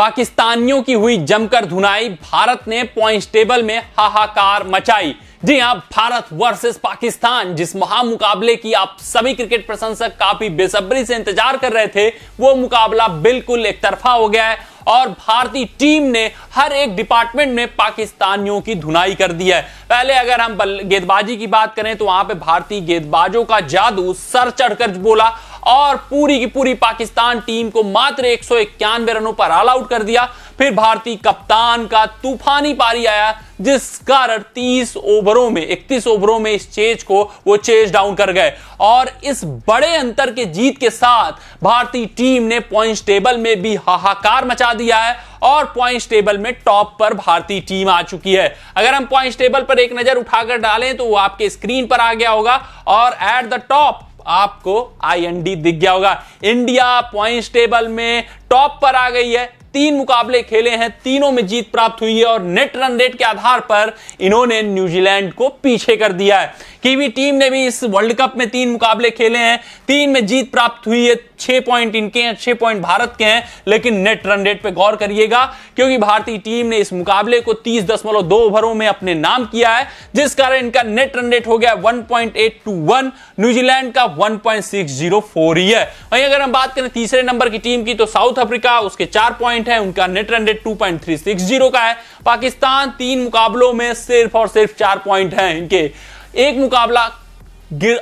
पाकिस्तानियों की हुई जमकर धुनाई भारत ने पॉइंट टेबल में हाहाकार मचाई जी हाँ भारत वर्सेस पाकिस्तान जिस महामुकाबले की आप सभी क्रिकेट प्रशंसक काफी बेसब्री से इंतजार कर रहे थे वो मुकाबला बिल्कुल एक तरफा हो गया है और भारतीय टीम ने हर एक डिपार्टमेंट में पाकिस्तानियों की धुनाई कर दी है पहले अगर हम गेंदबाजी की बात करें तो वहां पे भारतीय गेंदबाजों का जादू सर चढ़कर बोला और पूरी की पूरी पाकिस्तान टीम को मात्र एक रनों पर ऑल आउट कर दिया फिर भारतीय कप्तान का तूफानी पारी आया जिस कारण 30 ओवरों में 31 ओवरों में इस चेज को वो चेज डाउन कर गए और इस बड़े अंतर के जीत के साथ भारतीय टीम ने पॉइंट्स टेबल में भी हाहाकार मचा दिया है और पॉइंट्स टेबल में टॉप पर भारतीय टीम आ चुकी है अगर हम पॉइंट्स टेबल पर एक नजर उठाकर डालें तो वो आपके स्क्रीन पर आ गया होगा और एट द टॉप आपको आईएनडी दिख गया होगा इंडिया पॉइंट्स टेबल में टॉप पर आ गई है तीन मुकाबले खेले हैं तीनों में जीत प्राप्त हुई है और नेट रन रेट के आधार पर इन्होंने न्यूजीलैंड को पीछे कर दिया है कीवी टीम ने भी इस वर्ल्ड कप में तीन मुकाबले खेले हैं तीन में जीत प्राप्त हुई है छह पॉइंट इनके हैं छह पॉइंट भारत के हैं लेकिन नेट रन रेट पे गौर करिएगा क्योंकि भारतीय टीम ने इस मुकाबले को तीस दशमलव दो ओवरों में अपने नाम किया है जिस कारण इनका नेट रन रेट हो गया one point eight two one New Zealand का one point six zero four ही है वहीं अगर हम बात करें तीसरे नंबर की टीम की तो साउथ अफ्रीका उसके चार पॉइंट है उनका net run rate two point three six zero का है पाकिस्तान तीन मुकाबलों में सिर्फ और सिर्फ चार पॉइंट है इनके एक मुकाबला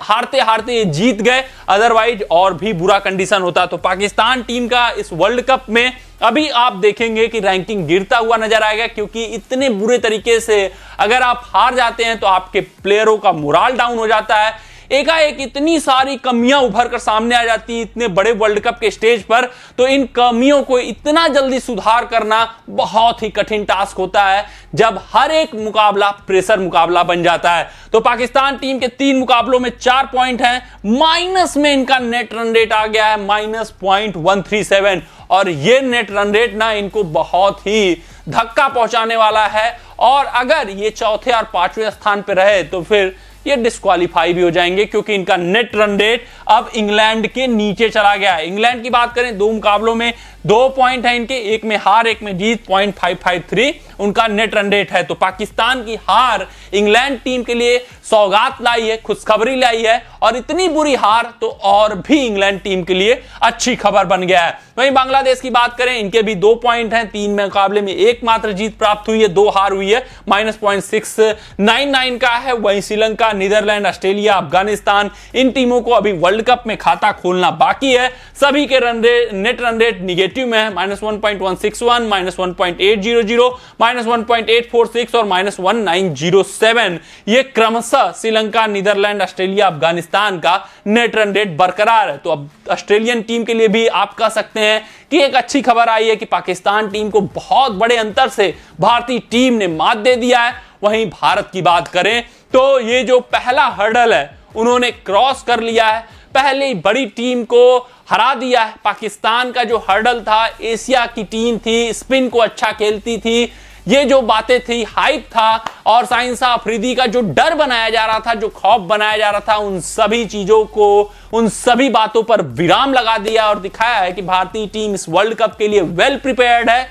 हारते हारते ये जीत गए अदरवाइज और भी बुरा कंडीशन होता तो पाकिस्तान टीम का इस वर्ल्ड कप में अभी आप देखेंगे कि रैंकिंग गिरता हुआ नजर आएगा क्योंकि इतने बुरे तरीके से अगर आप हार जाते हैं तो आपके प्लेयरों का मुराल डाउन हो जाता है एकाएक इतनी सारी कमियां उभर कर सामने आ जाती हैं इतने बड़े वर्ल्ड कप के स्टेज पर तो इन कमियों को इतना जल्दी सुधार करना बहुत ही कठिन टास्क होता है जब हर एक मुकाबला प्रेशर मुकाबला बन जाता है तो पाकिस्तान टीम के तीन मुकाबलों में चार पॉइंट है माइनस में इनका नेट रन रेट आ गया है minus point one three seven और ये नेट रन रेट ना इनको बहुत ही धक्का पहुंचाने वाला है और अगर ये चौथे और पांचवें स्थान पर रहे तो फिर ये डिस्कालीफाई भी हो जाएंगे क्योंकि इनका नेट रन रेट अब इंग्लैंड के नीचे चला गया है इंग्लैंड की बात करें दो मुकाबलों में दो पॉइंट है इनके एक में हार एक में जीत पॉइंट फाइव फाइव थ्री उनका नेट रन रेट है तो पाकिस्तान की हार इंग्लैंड टीम के लिए सौगात लाई है खुशखबरी लाई है और इतनी बुरी हार तो और भी इंग्लैंड टीम के लिए अच्छी खबर बन गया है वहीं बांग्लादेश की बात करें इनके भी दो पॉइंट हैं तीन मुकाबले में एकमात्र जीत प्राप्त हुई है दो हार हुई है minus point six nine nine का है वहीं श्रीलंका नीदरलैंड ऑस्ट्रेलिया अफगानिस्तान इन टीमों को अभी वर्ल्ड कप में खाता खोलना बाकी है सभी के run rate net run rate negative negative में है minus one point one six one minus one point eight zero zero minus one point eight four six और minus one nine zero seven ये क्रमशः श्रीलंका नीदरलैंड ऑस्ट्रेलिया अफगानिस्तान का net run rate बरकरार है तो अब ऑस्ट्रेलियन टीम के लिए भी आप कह सकते हैं कि एक अच्छी खबर आई है कि पाकिस्तान टीम को बहुत बड़े अंतर से भारतीय टीम ने मात दे दिया है वहीं भारत की बात करें तो ये जो पहला हर्डल है उन्होंने क्रॉस कर लिया है पहली बड़ी टीम को हरा दिया है पाकिस्तान का जो हर्डल था एशिया की टीम थी स्पिन को अच्छा खेलती थी ये जो बातें थी हाइप था और साइंसा अफरीदी का जो डर बनाया जा रहा था जो खौफ बनाया जा रहा था उन सभी चीजों को उन सभी बातों पर विराम लगा दिया और दिखाया है कि भारतीय टीम इस वर्ल्ड कप के लिए वेल प्रिपेयर्ड है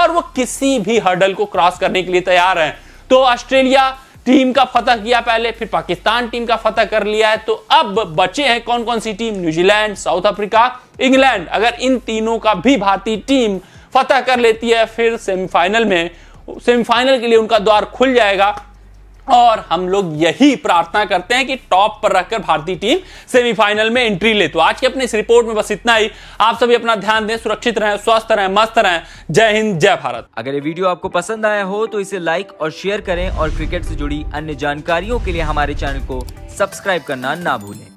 और वो किसी भी हर्डल को क्रॉस करने के लिए तैयार है तो ऑस्ट्रेलिया टीम का फतह किया पहले फिर पाकिस्तान टीम का फतह कर लिया है तो अब बचे हैं कौन कौन सी team New Zealand South Africa England अगर इन तीनों का भी भारतीय टीम फतह कर लेती है फिर सेमीफाइनल में सेमीफाइनल के लिए उनका द्वार खुल जाएगा और हम लोग यही प्रार्थना करते हैं कि टॉप पर रखकर भारतीय टीम सेमीफाइनल में एंट्री ले तो आज के अपने इस रिपोर्ट में बस इतना ही आप सभी अपना ध्यान दें सुरक्षित रहें स्वस्थ रहें मस्त रहें जय हिंद जय भारत अगर ये वीडियो आपको पसंद आया हो तो इसे लाइक और शेयर करें और क्रिकेट से जुड़ी अन्य जानकारियों के लिए हमारे चैनल को सब्सक्राइब करना ना भूलें